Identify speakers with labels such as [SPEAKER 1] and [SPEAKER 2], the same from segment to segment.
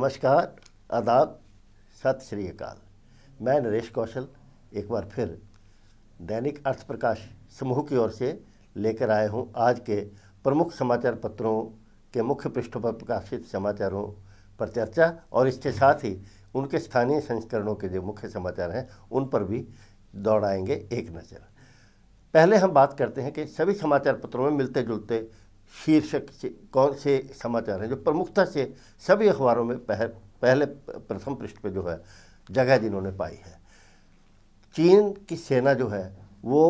[SPEAKER 1] नमस्कार आदाब सत श्री अकाल मैं नरेश कौशल एक बार फिर दैनिक अर्थ प्रकाश समूह की ओर से लेकर आए हूँ आज के प्रमुख समाचार पत्रों के मुख्य पृष्ठों पर प्रकाशित समाचारों पर चर्चा और इसके साथ ही उनके स्थानीय संस्करणों के जो मुख्य समाचार हैं उन पर भी दौड़ाएंगे एक नज़र पहले हम बात करते हैं कि सभी समाचार पत्रों में मिलते जुलते शीर्षक से कौन से समाचार हैं जो प्रमुखता से सभी अखबारों में पह, पहले प्रथम पृष्ठ पे जो है जगह जिन्होंने पाई है चीन की सेना जो है वो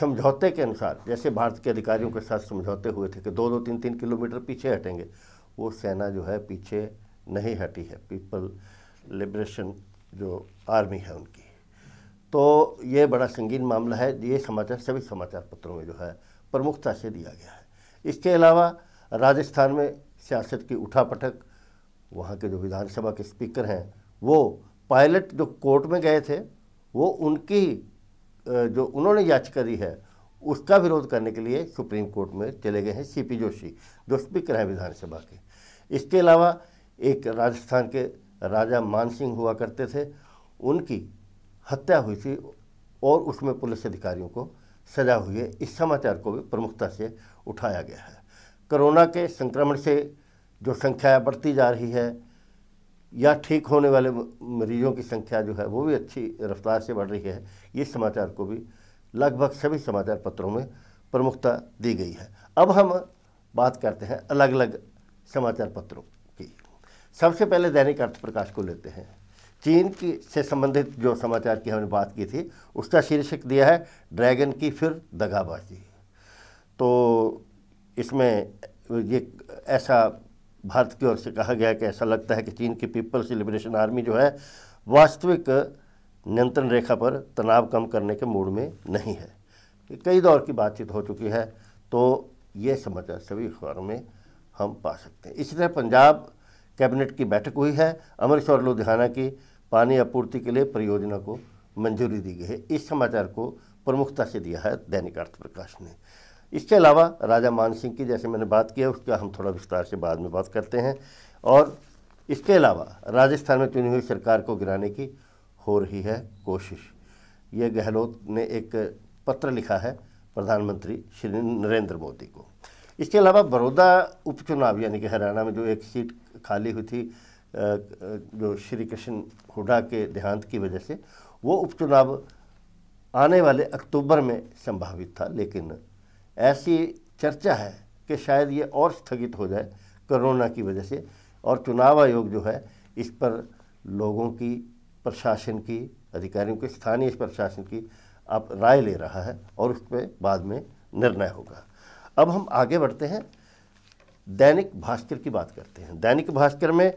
[SPEAKER 1] समझौते के अनुसार जैसे भारत के अधिकारियों के साथ समझौते हुए थे कि दो दो तीन तीन किलोमीटर पीछे हटेंगे वो सेना जो है पीछे नहीं हटी है पीपल लिबरेशन जो आर्मी है उनकी तो ये बड़ा संगीन मामला है ये समाचार सभी समाचार पत्रों में जो है प्रमुखता से दिया गया है इसके अलावा राजस्थान में सियासत की उठापटक वहाँ के जो विधानसभा के स्पीकर हैं वो पायलट जो कोर्ट में गए थे वो उनकी जो उन्होंने याचिका करी है उसका विरोध करने के लिए सुप्रीम कोर्ट में चले गए हैं सीपी जोशी जो स्पीकर हैं विधानसभा के इसके अलावा एक राजस्थान के राजा मान सिंह हुआ करते थे उनकी हत्या हुई थी और उसमें पुलिस अधिकारियों को सजा हुई है इस समाचार को भी प्रमुखता से उठाया गया है कोरोना के संक्रमण से जो संख्या बढ़ती जा रही है या ठीक होने वाले मरीजों की संख्या जो है वो भी अच्छी रफ्तार से बढ़ रही है इस समाचार को भी लगभग सभी समाचार पत्रों में प्रमुखता दी गई है अब हम बात करते हैं अलग अलग समाचार पत्रों की सबसे पहले दैनिक अर्थ प्रकाश को लेते हैं चीन की से संबंधित जो समाचार की हमने बात की थी उसका शीर्षक दिया है ड्रैगन की फिर दगाबाजी तो इसमें ये ऐसा भारत की ओर से कहा गया कि ऐसा लगता है कि चीन की पीपल्स लिबरेशन आर्मी जो है वास्तविक नियंत्रण रेखा पर तनाव कम करने के मूड में नहीं है कई दौर की बातचीत हो चुकी है तो ये समाचार सभी अखबारों में हम पा सकते हैं इसी तरह पंजाब कैबिनेट की बैठक हुई है अमृतसर लुधियाना की पानी आपूर्ति के लिए परियोजना को मंजूरी दी गई है इस समाचार को प्रमुखता से दिया है दैनिक अर्थ प्रकाश ने इसके अलावा राजा मान सिंह की जैसे मैंने बात किया उसका हम थोड़ा विस्तार से बाद में बात करते हैं और इसके अलावा राजस्थान में चुनी हुई सरकार को गिराने की हो रही है कोशिश यह गहलोत ने एक पत्र लिखा है प्रधानमंत्री श्री नरेंद्र मोदी को इसके अलावा बड़ौदा उपचुनाव यानी कि हरियाणा में जो एक सीट खाली हुई थी जो श्री कृष्ण हुडा के देहांत की वजह से वो उपचुनाव आने वाले अक्टूबर में संभावित था लेकिन ऐसी चर्चा है कि शायद ये और स्थगित हो जाए कोरोना की वजह से और चुनाव आयोग जो है इस पर लोगों की प्रशासन की अधिकारियों की स्थानीय प्रशासन की आप राय ले रहा है और उस पर बाद में निर्णय होगा अब हम आगे बढ़ते हैं दैनिक भास्कर की बात करते हैं दैनिक भास्कर में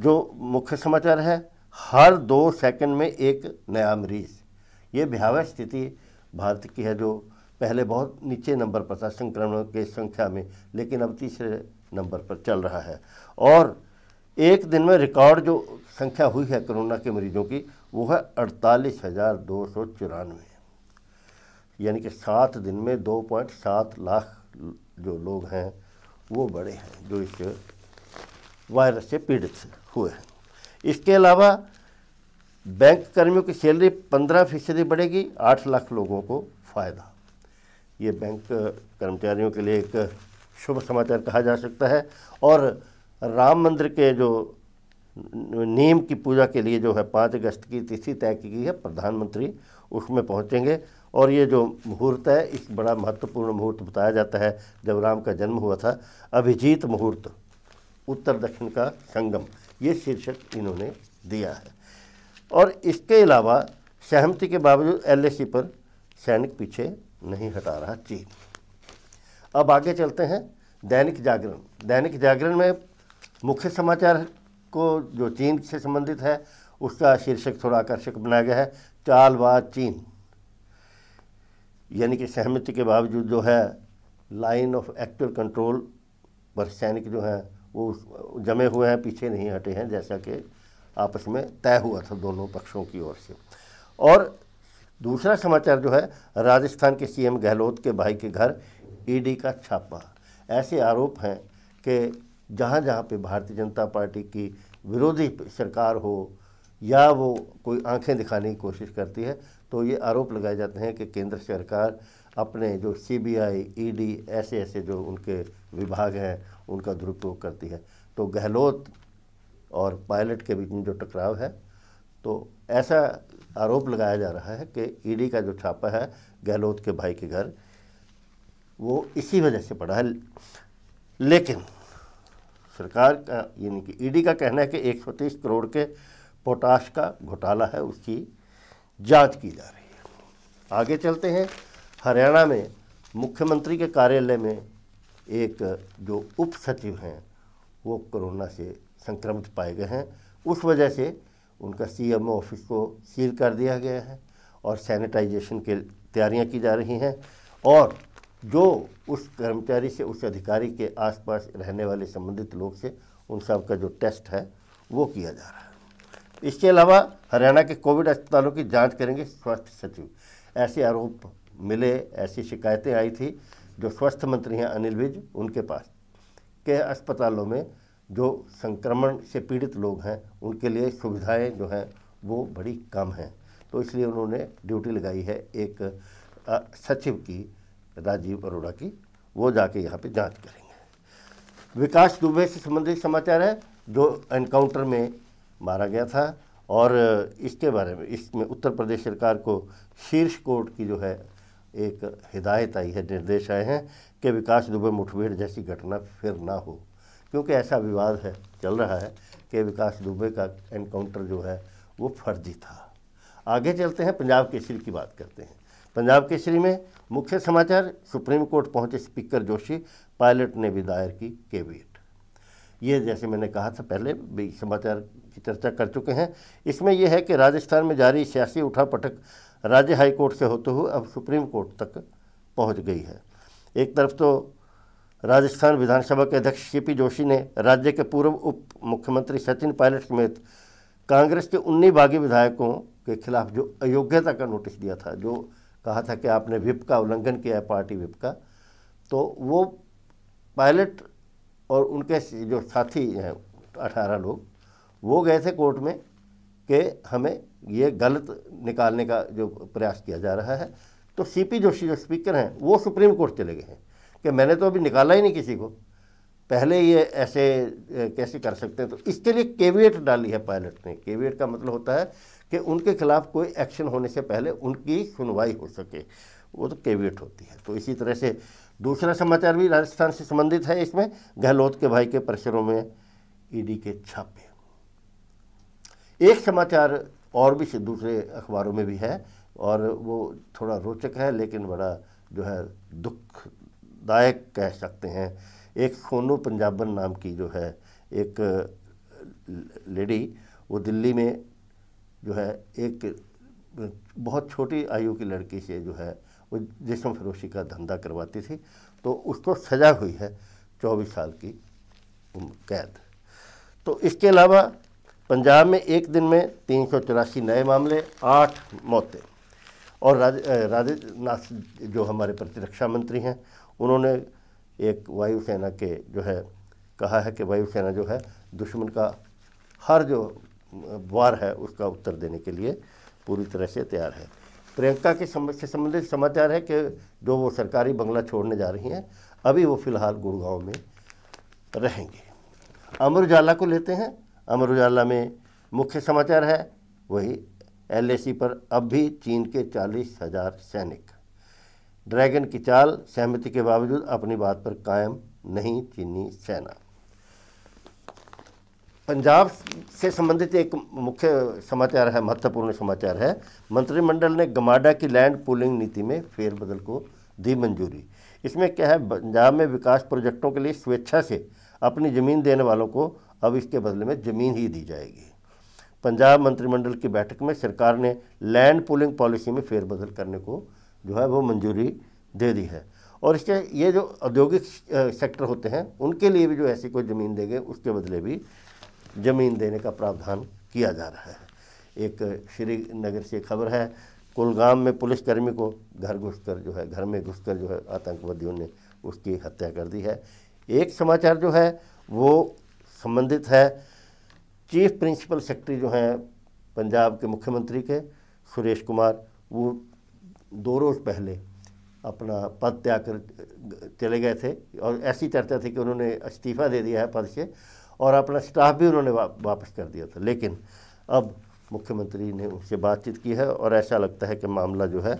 [SPEAKER 1] जो मुख्य समाचार है हर दो सेकंड में एक नया मरीज ये भयावह स्थिति भारत की है जो पहले बहुत नीचे नंबर पर था संक्रमणों के संख्या में लेकिन अब तीसरे नंबर पर चल रहा है और एक दिन में रिकॉर्ड जो संख्या हुई है कोरोना के मरीजों की वो है अड़तालीस हज़ार दो सौ चौरानवे यानी कि सात दिन में दो पॉइंट सात लाख जो लोग हैं वो बड़े हैं जो इस वायरस से पीड़ित हैं हुए हैं इसके अलावा बैंक कर्मियों की सैलरी पंद्रह फीसदी बढ़ेगी आठ लाख लोगों को फ़ायदा ये बैंक कर्मचारियों के लिए एक शुभ समाचार कहा जा सकता है और राम मंदिर के जो नीम की पूजा के लिए जो है पाँच अगस्त की तिथि तय की गई है प्रधानमंत्री उसमें पहुँचेंगे और ये जो मुहूर्त है इस बड़ा महत्वपूर्ण मुहूर्त बताया जाता है जब राम का जन्म हुआ था अभिजीत मुहूर्त उत्तर दक्षिण का संगम ये शीर्षक इन्होंने दिया है और इसके अलावा सहमति के बावजूद एल पर सैनिक पीछे नहीं हटा रहा चीन अब आगे चलते हैं दैनिक जागरण दैनिक जागरण में मुख्य समाचार को जो चीन से संबंधित है उसका शीर्षक थोड़ा आकर्षक बनाया गया है चालबाज चीन यानी कि सहमति के बावजूद जो है लाइन ऑफ एक्टिव कंट्रोल पर सैनिक जो हैं वो जमे हुए हैं पीछे नहीं हटे हैं जैसा कि आपस में तय हुआ था दोनों पक्षों की ओर से और दूसरा समाचार जो है राजस्थान के सीएम गहलोत के भाई के घर ईडी e का छापा ऐसे आरोप हैं कि जहाँ जहाँ पे भारतीय जनता पार्टी की विरोधी सरकार हो या वो कोई आंखें दिखाने की कोशिश करती है तो ये आरोप लगाए जाते हैं कि केंद्र सरकार अपने जो सीबीआई ईडी e ऐसे ऐसे जो उनके विभाग हैं उनका दुरुपयोग करती है तो गहलोत और पायलट के बीच में जो टकराव है तो ऐसा आरोप लगाया जा रहा है कि ईडी का जो छापा है गहलोत के भाई के घर वो इसी वजह से पड़ा है लेकिन सरकार का यानी कि ईडी का कहना है कि 130 करोड़ के पोटाश का घोटाला है उसकी जांच की जा रही है आगे चलते हैं हरियाणा में मुख्यमंत्री के कार्यालय में एक जो उप सचिव हैं वो कोरोना से संक्रमित पाए गए हैं उस वजह से उनका सीएमओ ऑफिस को सील कर दिया गया है और सैनिटाइजेशन के तैयारियां की जा रही हैं और जो उस कर्मचारी से उस अधिकारी के आसपास रहने वाले संबंधित लोग से उन सब का जो टेस्ट है वो किया जा रहा है इसके अलावा हरियाणा के कोविड अस्पतालों की जांच करेंगे स्वास्थ्य सचिव ऐसे आरोप मिले ऐसी शिकायतें आई थी जो स्वास्थ्य मंत्री हैं अनिल विज उनके पास के अस्पतालों में जो संक्रमण से पीड़ित लोग हैं उनके लिए सुविधाएं जो हैं वो बड़ी कम हैं तो इसलिए उन्होंने ड्यूटी लगाई है एक सचिव की राजीव अरोड़ा की वो जाके यहाँ पे जांच करेंगे विकास दुबे से संबंधित समाचार है जो एनकाउंटर में मारा गया था और इसके बारे में इसमें उत्तर प्रदेश सरकार को शीर्ष कोर्ट की जो है एक हिदायत आई है निर्देश आए हैं कि विकास दुबे मुठभेड़ जैसी घटना फिर ना हो क्योंकि ऐसा विवाद है चल रहा है कि विकास दुबे का एनकाउंटर जो है वो फर्जी था आगे चलते हैं पंजाब केसरी की बात करते हैं पंजाब केसरी में मुख्य समाचार सुप्रीम कोर्ट पहुंचे स्पीकर जोशी पायलट ने भी दायर की केवीएट ये जैसे मैंने कहा था पहले भी समाचार की चर्चा कर चुके हैं इसमें यह है कि राजस्थान में जारी सियासी उठापटक राज्य हाईकोर्ट से होते हुए अब सुप्रीम कोर्ट तक पहुंच गई है एक तरफ तो राजस्थान विधानसभा के अध्यक्ष के पी जोशी ने राज्य के पूर्व उप मुख्यमंत्री सचिन पायलट समेत कांग्रेस के उन्नी बागी विधायकों के खिलाफ जो अयोग्यता का नोटिस दिया था जो कहा था कि आपने विप का उल्लंघन किया है पार्टी विप का तो वो पायलट और उनके जो साथी हैं अठारह लोग वो गए थे कोर्ट में कि हमें ये गलत निकालने का जो प्रयास किया जा रहा है तो सीपी जोशी जो स्पीकर हैं वो सुप्रीम कोर्ट चले गए हैं कि मैंने तो अभी निकाला ही नहीं किसी को पहले ये ऐसे कैसे कर सकते हैं तो इसके लिए केविएट डाली है पायलट ने केवियट का मतलब होता है कि उनके खिलाफ कोई एक्शन होने से पहले उनकी सुनवाई हो सके वो तो केविएट होती है तो इसी तरह से दूसरा समाचार भी राजस्थान से संबंधित है इसमें गहलोत के भाई के परिसरों में ईडी e के छापे एक समाचार और भी दूसरे अखबारों में भी है और वो थोड़ा रोचक है लेकिन बड़ा जो है दुखदायक कह सकते हैं एक सोनू पंजाबन नाम की जो है एक लेडी वो दिल्ली में जो है एक बहुत छोटी आयु की लड़की से जो है वो जिसम फरोशी का धंधा करवाती थी तो उसको सज़ा हुई है चौबीस साल की कैद तो इसके अलावा पंजाब में एक दिन में तीन सौ चौरासी नए मामले आठ मौतें और राजनाथ जो हमारे प्रतिरक्षा मंत्री हैं उन्होंने एक वायुसेना के जो है कहा है कि वायुसेना जो है दुश्मन का हर जो वार है उसका उत्तर देने के लिए पूरी तरह से तैयार है प्रियंका के से संबंधित समाचार है कि जो वो सरकारी बंगला छोड़ने जा रही हैं अभी वो फ़िलहाल गुड़गांव में रहेंगे अमर उजाला को लेते हैं अमर उजाला में मुख्य समाचार है वही एल पर अब भी चीन के चालीस हजार सैनिक ड्रैगन की चाल सहमति के बावजूद अपनी बात पर कायम नहीं चीनी सेना पंजाब से संबंधित एक मुख्य समाचार है महत्वपूर्ण समाचार है मंत्रिमंडल ने गमाडा की लैंड पूलिंग नीति में फेरबदल को दी मंजूरी इसमें क्या है पंजाब में विकास प्रोजेक्टों के लिए स्वेच्छा से अपनी ज़मीन देने वालों को अब इसके बदले में ज़मीन ही दी जाएगी पंजाब मंत्रिमंडल की बैठक में सरकार ने लैंड पुलिंग पॉलिसी में फेरबदल करने को जो है वो मंजूरी दे दी है और इसके ये जो औद्योगिक सेक्टर होते हैं उनके लिए भी जो ऐसी कोई ज़मीन देंगे उसके बदले भी ज़मीन देने का प्रावधान किया जा रहा है एक श्रीनगर से खबर है कुलगाम में पुलिसकर्मी को घर घुसकर जो है घर में घुसकर जो है आतंकवादियों ने उसकी हत्या कर दी है एक समाचार जो है वो संबंधित है चीफ प्रिंसिपल सेक्रेटरी जो हैं पंजाब के मुख्यमंत्री के सुरेश कुमार वो दो रोज़ पहले अपना पद त्याग कर चले गए थे और ऐसी चर्चा थी कि उन्होंने इस्तीफ़ा दे दिया है पद से और अपना स्टाफ भी उन्होंने वा, वापस कर दिया था लेकिन अब मुख्यमंत्री ने उनसे बातचीत की है और ऐसा लगता है कि मामला जो है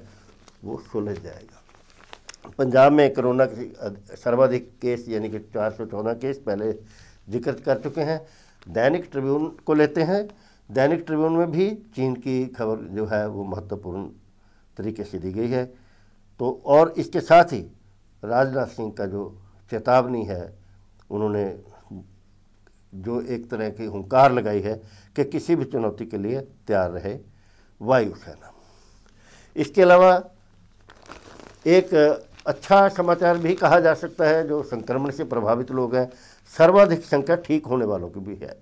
[SPEAKER 1] वो सुलझ जाएगा पंजाब में कोरोना के सर्वाधिक केस यानी कि चार सौ चौदह केस पहले जिक्र कर चुके हैं दैनिक ट्रिब्यून को लेते हैं दैनिक ट्रिब्यून में भी चीन की खबर जो है वो महत्वपूर्ण तरीके से दी गई है तो और इसके साथ ही राजनाथ सिंह का जो चेतावनी है उन्होंने जो एक तरह की हंकार लगाई है कि किसी भी चुनौती के लिए तैयार रहे वायुसेना इसके अलावा एक अच्छा समाचार भी कहा जा सकता है जो संक्रमण से प्रभावित लोग हैं सर्वाधिक संख्या ठीक होने वालों की भी है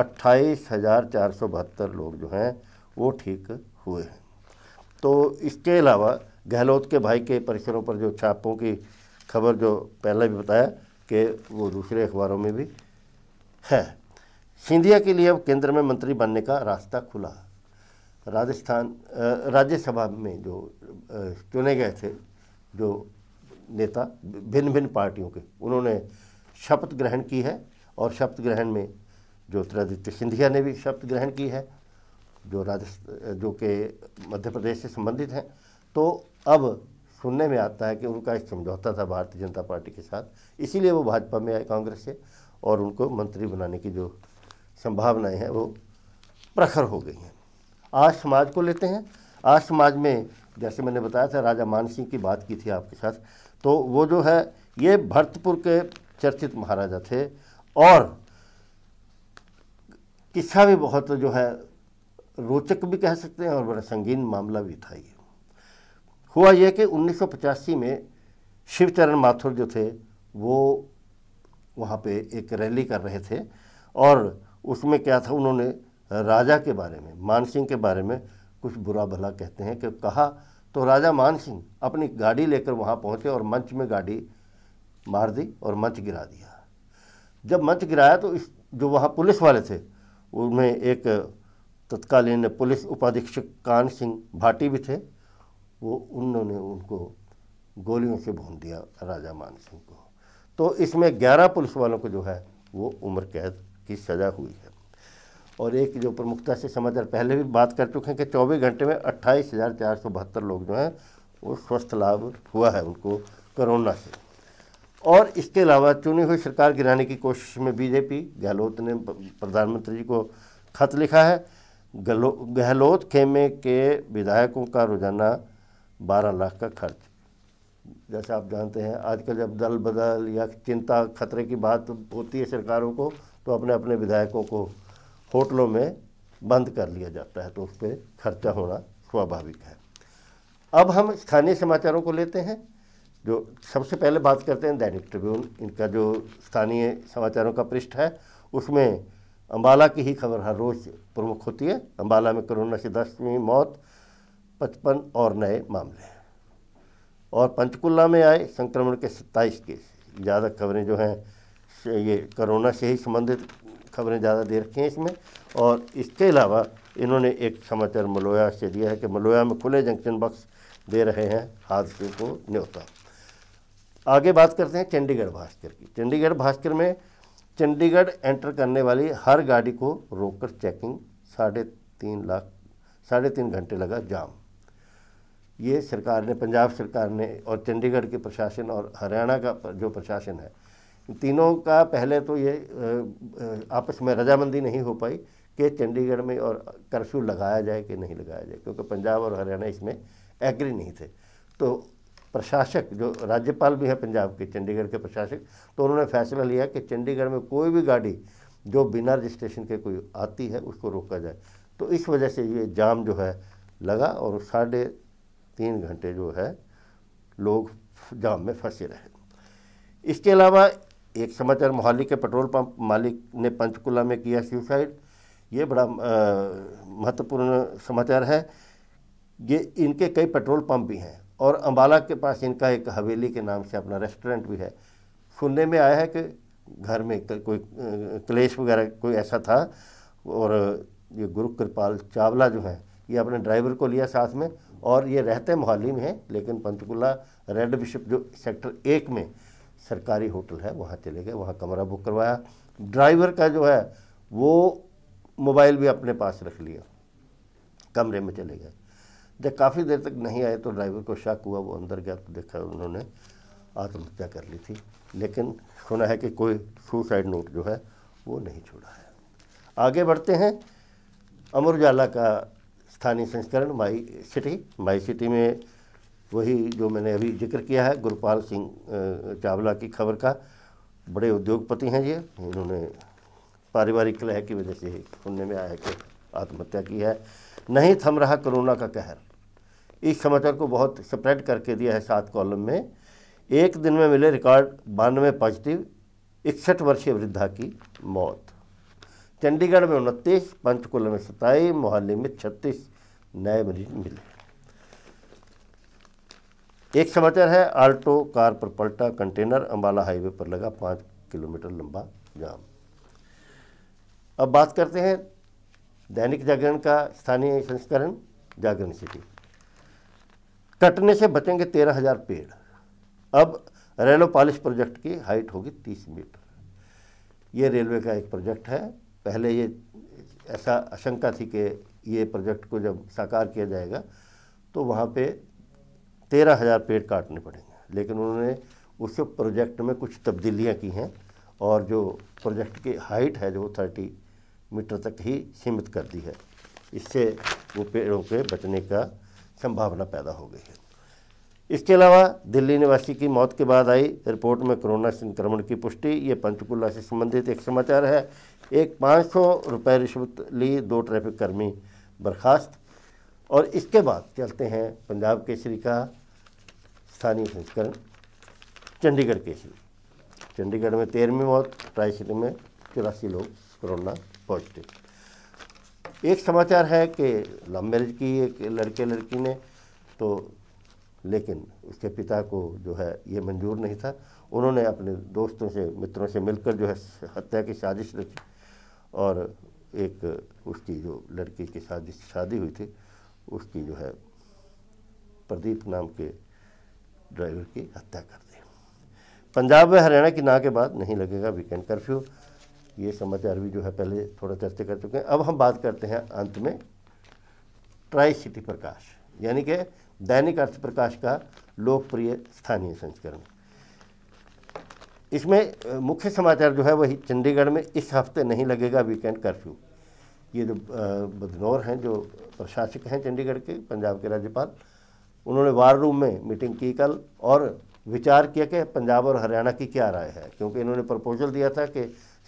[SPEAKER 1] अट्ठाईस हज़ार चार सौ बहत्तर लोग जो हैं वो ठीक हुए हैं तो इसके अलावा गहलोत के भाई के परिसरों पर जो छापों की खबर जो पहले भी बताया कि वो दूसरे अखबारों में भी है सिंधिया के लिए अब केंद्र में मंत्री बनने का रास्ता खुला राजस्थान राज्यसभा में जो चुने गए थे जो नेता भिन्न भिन्न पार्टियों के उन्होंने शपथ ग्रहण की है और शपथ ग्रहण में ज्योतिरादित्य सिंधिया ने भी शपथ ग्रहण की है जो राजस्थ जो कि मध्य प्रदेश से संबंधित हैं तो अब सुनने में आता है कि उनका एक समझौता था भारतीय जनता पार्टी के साथ इसीलिए वो भाजपा में आए कांग्रेस से और उनको मंत्री बनाने की जो संभावनाएं हैं वो प्रखर हो गई हैं आज समाज को लेते हैं आज समाज में जैसे मैंने बताया था राजा मान सिंह की बात की थी आपके साथ तो वो जो है ये भरतपुर के चर्चित महाराजा थे और किस्सा भी बहुत जो है रोचक भी कह सकते हैं और बड़ा संगीन मामला भी था ये हुआ यह कि उन्नीस में शिवचरण माथुर जो थे वो वहाँ पे एक रैली कर रहे थे और उसमें क्या था उन्होंने राजा के बारे में मान सिंह के बारे में कुछ बुरा भला कहते हैं कि कहा तो राजा मान सिंह अपनी गाड़ी लेकर वहाँ पहुँचे और मंच में गाड़ी मार दी और मंच गिरा दिया जब मंच गिराया तो इस जो वहाँ पुलिस वाले थे उनमें एक तत्कालीन पुलिस उपाधीक्षक कान सिंह भाटी भी थे वो उन्होंने उनको गोलियों से भून दिया राजा मान सिंह को तो इसमें ग्यारह पुलिस वालों को जो है वो उम्र कैद की सज़ा हुई है और एक जो प्रमुखता से समाचार पहले भी बात कर चुके हैं कि चौबीस घंटे में अट्ठाईस हज़ार चार सौ बहत्तर लोग जो हैं वो स्वस्थ लाभ हुआ है उनको कोरोना से और इसके अलावा चुनी हुई सरकार गिराने की कोशिश में बीजेपी गहलोत ने प्रधानमंत्री जी को खत लिखा है गहलोत खेमे के विधायकों का रोज़ाना बारह लाख का खर्च जैसे आप जानते हैं आजकल जब दल बदल या चिंता खतरे की बात होती है सरकारों को तो अपने अपने विधायकों को होटलों में बंद कर लिया जाता है तो उस पर खर्चा होना स्वाभाविक है अब हम स्थानीय समाचारों को लेते हैं जो सबसे पहले बात करते हैं दैनिक ट्रिब्यून इनका जो स्थानीय समाचारों का पृष्ठ है उसमें अम्बाला की ही खबर हर रोज़ प्रमुख होती है अम्बाला में कोरोना से दसवीं मौत पचपन और नए मामले और पंचकुला में आए संक्रमण के सत्ताईस केस ज़्यादा खबरें जो हैं ये कोरोना से ही संबंधित खबरें ज़्यादा दे रखी हैं इसमें और इसके अलावा इन्होंने एक समाचार मलोया से दिया है कि मलोया में खुले जंक्शन बक्स दे रहे हैं हादसे को न्योता आगे बात करते हैं चंडीगढ़ भास्कर की चंडीगढ़ भास्कर में चंडीगढ़ एंटर करने वाली हर गाड़ी को रोककर चेकिंग साढ़े तीन लाख साढ़े तीन घंटे लगा जाम ये सरकार ने पंजाब सरकार ने और चंडीगढ़ के प्रशासन और हरियाणा का जो प्रशासन है तीनों का पहले तो ये आपस में रजामंदी नहीं हो पाई कि चंडीगढ़ में और कर्फ्यू लगाया जाए कि नहीं लगाया जाए क्योंकि पंजाब और हरियाणा इसमें एग्री नहीं थे तो प्रशासक जो राज्यपाल भी है पंजाब के चंडीगढ़ के प्रशासक तो उन्होंने फैसला लिया कि चंडीगढ़ में कोई भी गाड़ी जो बिना रजिस्ट्रेशन के कोई आती है उसको रोका जाए तो इस वजह से ये जाम जो है लगा और साढ़े तीन घंटे जो है लोग जाम में फंसे रहे इसके अलावा एक समाचार मोहाली के पेट्रोल पंप मालिक ने पंचकुला में किया सुसाइड ये बड़ा महत्वपूर्ण समाचार है ये इनके कई पेट्रोल पंप भी हैं और अम्बाला के पास इनका एक हवेली के नाम से अपना रेस्टोरेंट भी है सुनने में आया है कि घर में कोई क्लेश वगैरह कोई ऐसा था और ये गुरु कृपाल चावला जो है ये अपने ड्राइवर को लिया साथ में और ये रहते मोहाली में हैं लेकिन पंचकुला रेड बिशप जो सेक्टर एक में सरकारी होटल है वहाँ चले गए वहाँ कमरा बुक करवाया ड्राइवर का जो है वो मोबाइल भी अपने पास रख लिया कमरे में चले गए जब काफ़ी देर तक नहीं आए तो ड्राइवर को शक हुआ वो अंदर गया तो देखा उन्होंने आत्महत्या कर ली थी लेकिन सुना है कि कोई सुसाइड नोट जो है वो नहीं छोड़ा है आगे बढ़ते हैं अमर उजाला का स्थानीय संस्करण माई सिटी माई सिटी में वही जो मैंने अभी जिक्र किया है गुरपाल सिंह चावला की खबर का बड़े उद्योगपति हैं ये इन्होंने पारिवारिक लह की वजह से सुनने में आया कि आत्महत्या की है नहीं थम रहा कोरोना का कहर इस समाचार को बहुत स्प्रेड करके दिया है सात कॉलम में एक दिन में मिले रिकॉर्ड बानवे पॉजिटिव इकसठ वर्षीय वृद्धा की मौत चंडीगढ़ में उनतीस पंचकुला में सताईस मोहाली में छत्तीस नए मरीज मिले एक समाचार है आल्टो कार पर पलटा कंटेनर अंबाला हाईवे पर लगा पाँच किलोमीटर लंबा जाम अब बात करते हैं दैनिक जागरण का स्थानीय संस्करण जागरण सिटी कटने से बचेंगे तेरह हजार पेड़ अब रेलो पॉलिश प्रोजेक्ट की हाइट होगी तीस मीटर ये रेलवे का एक प्रोजेक्ट है पहले ये ऐसा आशंका थी कि ये प्रोजेक्ट को जब साकार किया जाएगा तो वहाँ पे तेरह हज़ार पेड़ काटने पड़ेंगे लेकिन उन्होंने उस प्रोजेक्ट में कुछ तब्दीलियाँ की हैं और जो प्रोजेक्ट की हाइट है जो थर्टी मीटर तक ही सीमित कर दी है इससे वो पेड़ों के बचने का संभावना पैदा हो गई है इसके अलावा दिल्ली निवासी की मौत के बाद आई रिपोर्ट में कोरोना संक्रमण की पुष्टि ये पंचकुला से संबंधित एक समाचार है एक पाँच सौ रुपये रिश्वत ली दो ट्रैफिक कर्मी बर्खास्त और इसके बाद चलते हैं पंजाब केसरी का स्थानीय संस्करण चंडीगढ़ केसरी चंडीगढ़ में तेरहवीं मौत ट्राई में चौरासी लोग कोरोना पॉजिटिव एक समाचार है कि लव मैरिज की एक लड़के लड़की ने तो लेकिन उसके पिता को जो है ये मंजूर नहीं था उन्होंने अपने दोस्तों से मित्रों से मिलकर जो है हत्या की साजिश रची और एक उसकी जो लड़की की साजिश शादी हुई थी उसकी जो है प्रदीप नाम के ड्राइवर की हत्या कर दी पंजाब व हरियाणा की ना के बाद नहीं लगेगा वीकेंड कर्फ्यू ये समाचार भी जो है पहले थोड़ा चर्चा कर चुके हैं अब हम बात करते हैं अंत में ट्राई सिटी प्रकाश यानी कि दैनिक अर्थ प्रकाश का लोकप्रिय स्थानीय संस्करण इसमें मुख्य समाचार जो है वही चंडीगढ़ में इस हफ्ते नहीं लगेगा वीकेंड कर्फ्यू ये जो बदनौर हैं जो प्रशासक हैं चंडीगढ़ के पंजाब के राज्यपाल उन्होंने वार रूम में मीटिंग की कल और विचार किया कि पंजाब और हरियाणा की क्या राय है क्योंकि इन्होंने प्रपोजल दिया था कि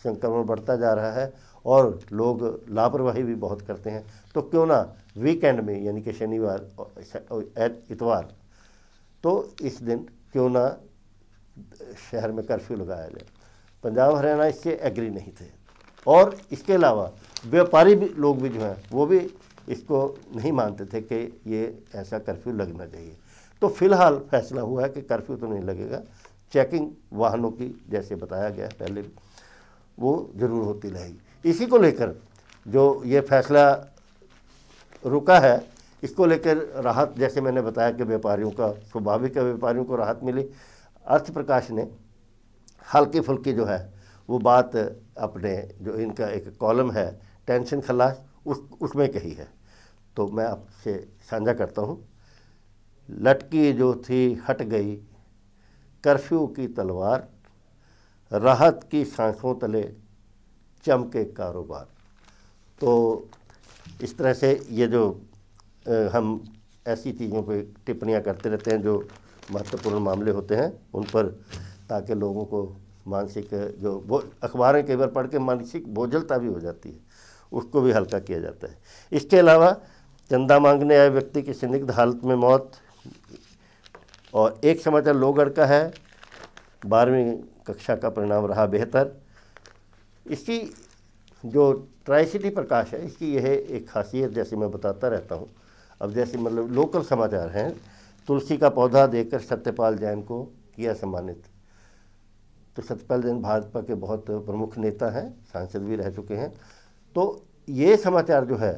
[SPEAKER 1] संक्रमण बढ़ता जा रहा है और लोग लापरवाही भी बहुत करते हैं तो क्यों ना वीकेंड में यानी कि शनिवार इतवार तो इस दिन क्यों ना शहर में कर्फ्यू लगाया जाए पंजाब हरियाणा इससे एग्री नहीं थे और इसके अलावा व्यापारी भी लोग भी जो हैं वो भी इसको नहीं मानते थे कि ये ऐसा कर्फ्यू लगना चाहिए तो फिलहाल फैसला हुआ है कि कर्फ्यू तो नहीं लगेगा चेकिंग वाहनों की जैसे बताया गया पहले भी वो ज़रूर होती रहेगी इसी को लेकर जो ये फैसला रुका है इसको लेकर राहत जैसे मैंने बताया कि व्यापारियों का स्वाभाविक है व्यापारियों को राहत मिली अर्थ प्रकाश ने हल्की फुल्की जो है वो बात अपने जो इनका एक कॉलम है टेंशन खलास उस उसमें कही है तो मैं आपसे साझा करता हूँ लटकी जो थी हट गई कर्फ्यू की तलवार राहत की सांसों तले चमके कारोबार तो इस तरह से ये जो हम ऐसी चीज़ों पे टिप्पणियाँ करते रहते हैं जो महत्वपूर्ण मामले होते हैं उन पर ताकि लोगों को मानसिक जो वो अखबारें कई बार पढ़ के मानसिक बोझलता भी हो जाती है उसको भी हल्का किया जाता है इसके अलावा चंदा मांगने आए व्यक्ति की संदिग्ध हालत में मौत और एक समाचार लोगढ़ का है बारहवीं कक्षा का परिणाम रहा बेहतर इसकी जो ट्राइसिटी प्रकाश है इसकी यह एक खासियत जैसे मैं बताता रहता हूँ अब जैसे मतलब लोकल समाचार हैं तुलसी का पौधा देकर सत्यपाल जैन को किया सम्मानित तो सत्यपाल जैन भाजपा के बहुत प्रमुख नेता हैं सांसद भी रह चुके हैं तो ये समाचार जो है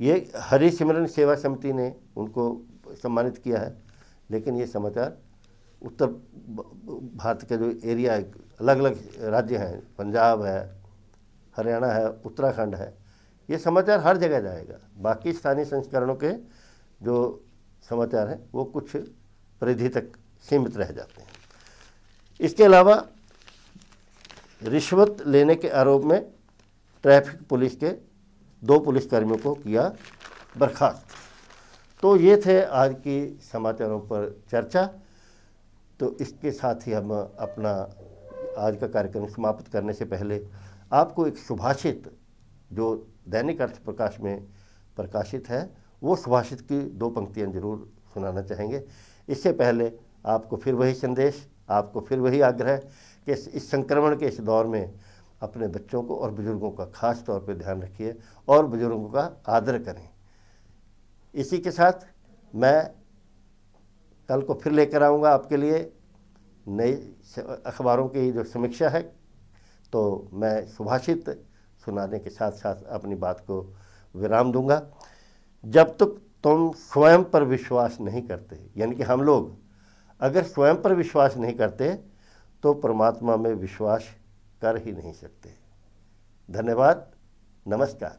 [SPEAKER 1] ये हरिसिमरन सेवा समिति ने उनको सम्मानित किया है लेकिन ये समाचार उत्तर भारत के जो एरिया है अलग अलग राज्य हैं पंजाब है हरियाणा है उत्तराखंड है ये समाचार हर जगह जाएगा बाकी स्थानीय संस्करणों के जो समाचार हैं वो कुछ परिधि तक सीमित रह जाते हैं इसके अलावा रिश्वत लेने के आरोप में ट्रैफिक पुलिस के दो पुलिसकर्मियों को किया बर्खास्त तो ये थे आज की समाचारों पर चर्चा तो इसके साथ ही हम अपना आज का कार्यक्रम समाप्त करने से पहले आपको एक सुभाषित जो दैनिक अर्थ प्रकाश में प्रकाशित है वो सुभाषित की दो पंक्तियाँ जरूर सुनाना चाहेंगे इससे पहले आपको फिर वही संदेश आपको फिर वही आग्रह कि इस संक्रमण के इस दौर में अपने बच्चों को और बुज़ुर्गों का खास तौर पर ध्यान रखिए और बुज़ुर्गों का आदर करें इसी के साथ मैं कल को फिर लेकर आऊँगा आपके लिए नई अखबारों की जो समीक्षा है तो मैं सुभाषित सुनाने के साथ साथ अपनी बात को विराम दूंगा जब तक तुम स्वयं पर विश्वास नहीं करते यानी कि हम लोग अगर स्वयं पर विश्वास नहीं करते तो परमात्मा में विश्वास कर ही नहीं सकते धन्यवाद नमस्कार